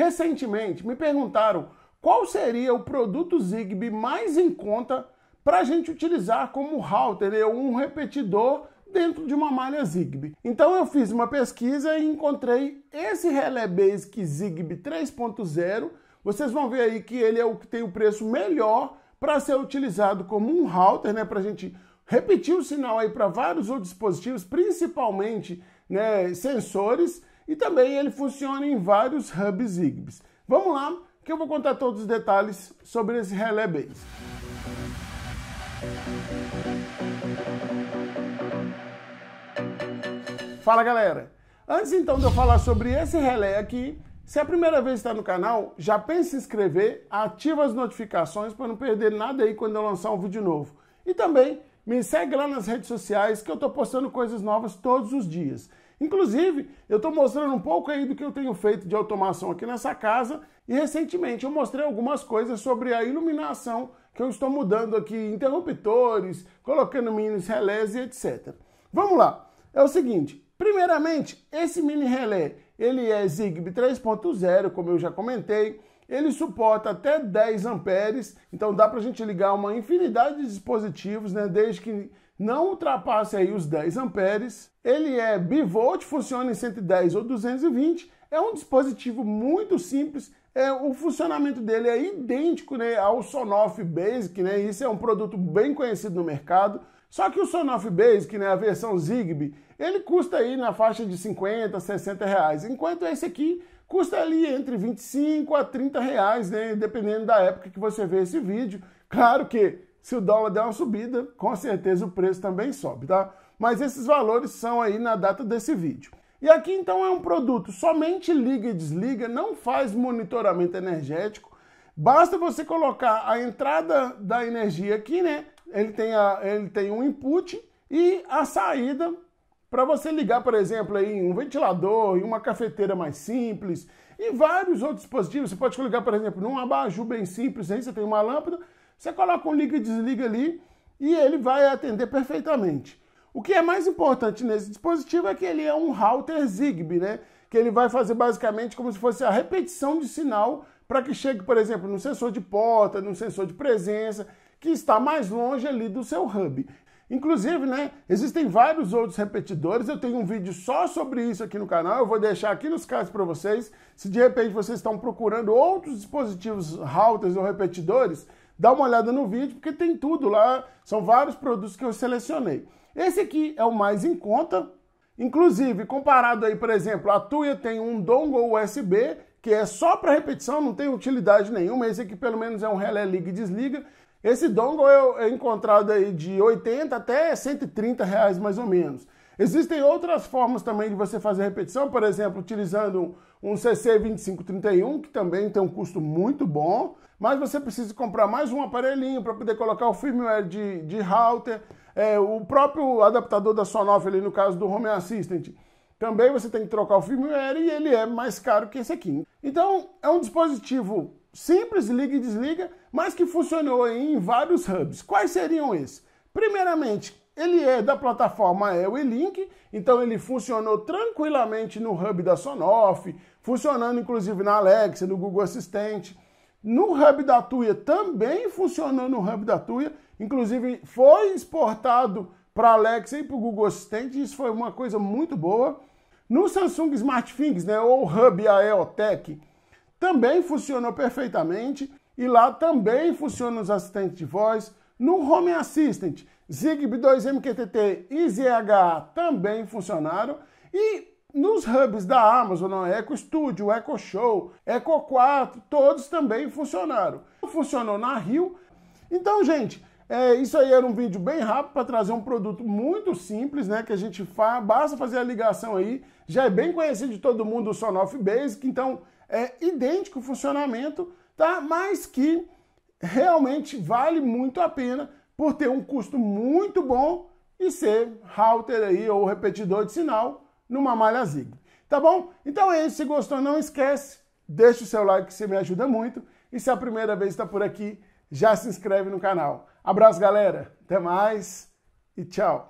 Recentemente me perguntaram qual seria o produto Zigbee mais em conta para a gente utilizar como router ou né, um repetidor dentro de uma malha Zigbee. Então eu fiz uma pesquisa e encontrei esse Relé Basic Zigbee 3.0. Vocês vão ver aí que ele é o que tem o preço melhor para ser utilizado como um router, né, para a gente repetir o sinal aí para vários outros dispositivos, principalmente né, sensores e também ele funciona em vários hubs Zigbee. Vamos lá, que eu vou contar todos os detalhes sobre esse Relé Base. Fala galera! Antes então de eu falar sobre esse relé aqui, se é a primeira vez que está no canal, já pense em se inscrever, ativa as notificações para não perder nada aí quando eu lançar um vídeo novo. E também me segue lá nas redes sociais que eu estou postando coisas novas todos os dias. Inclusive, eu estou mostrando um pouco aí do que eu tenho feito de automação aqui nessa casa e recentemente eu mostrei algumas coisas sobre a iluminação que eu estou mudando aqui, interruptores, colocando mini relés e etc. Vamos lá. É o seguinte, primeiramente, esse mini relé, ele é Zigbee 3.0, como eu já comentei, ele suporta até 10 amperes, então dá para a gente ligar uma infinidade de dispositivos, né, desde que não ultrapasse aí os 10 amperes, ele é bivolt, funciona em 110 ou 220, é um dispositivo muito simples, é, o funcionamento dele é idêntico né, ao Sonoff Basic, né, isso é um produto bem conhecido no mercado, só que o Sonoff Basic, né, a versão Zigbee, ele custa aí na faixa de 50, 60 reais, enquanto esse aqui custa ali entre 25 a 30 reais, né, dependendo da época que você vê esse vídeo. Claro que se o dólar der uma subida, com certeza o preço também sobe, tá? Mas esses valores são aí na data desse vídeo. E aqui então é um produto, somente liga e desliga, não faz monitoramento energético. Basta você colocar a entrada da energia aqui, né? Ele tem, a, ele tem um input e a saída para você ligar, por exemplo, aí um ventilador e uma cafeteira mais simples e vários outros dispositivos. Você pode ligar, por exemplo, num abajur bem simples, aí você tem uma lâmpada você coloca um liga e desliga ali e ele vai atender perfeitamente. O que é mais importante nesse dispositivo é que ele é um router Zigbee, né? Que ele vai fazer basicamente como se fosse a repetição de sinal para que chegue, por exemplo, no sensor de porta, no sensor de presença, que está mais longe ali do seu hub. Inclusive, né, existem vários outros repetidores. Eu tenho um vídeo só sobre isso aqui no canal. Eu vou deixar aqui nos cards para vocês. Se de repente vocês estão procurando outros dispositivos routers ou repetidores, dá uma olhada no vídeo, porque tem tudo lá. São vários produtos que eu selecionei. Esse aqui é o mais em conta. Inclusive, comparado aí, por exemplo, a Tuya tem um dongle USB, que é só para repetição, não tem utilidade nenhuma. Esse aqui pelo menos é um relé liga e desliga. Esse dongle é, é encontrado aí de 80 até 130 reais mais ou menos. Existem outras formas também de você fazer repetição, por exemplo, utilizando um CC2531, que também tem um custo muito bom, mas você precisa comprar mais um aparelhinho para poder colocar o firmware de, de router, é, o próprio adaptador da Sonoff ali no caso do Home Assistant. Também você tem que trocar o firmware e ele é mais caro que esse aqui. Então, é um dispositivo simples, liga e desliga, mas que funcionou em vários hubs. Quais seriam esses? Primeiramente, ele é da plataforma Ewelink, então ele funcionou tranquilamente no Hub da Sonoff, funcionando inclusive na Alexa, no Google Assistente. No Hub da Tuya também funcionou no Hub da Tuya, inclusive foi exportado para Alexa e para o Google Assistente, isso foi uma coisa muito boa. No Samsung SmartThings, né, ou Hub AEOTech, também funcionou perfeitamente e lá também funcionam os assistentes de voz. No Home Assistant Zigbee 2MQTT e ZH também funcionaram. E nos hubs da Amazon, Echo Studio, Eco Show, Echo 4, todos também funcionaram. Funcionou na Rio. Então, gente, é, isso aí era um vídeo bem rápido para trazer um produto muito simples, né? Que a gente faz, basta fazer a ligação aí. Já é bem conhecido de todo mundo o Sonoff Basic, então é idêntico o funcionamento, tá? Mas que realmente vale muito a pena por ter um custo muito bom e ser router aí ou repetidor de sinal numa malha Zigbee. Tá bom? Então é isso. Se gostou, não esquece. Deixa o seu like que você me ajuda muito. E se é a primeira vez está por aqui, já se inscreve no canal. Abraço, galera. Até mais e tchau.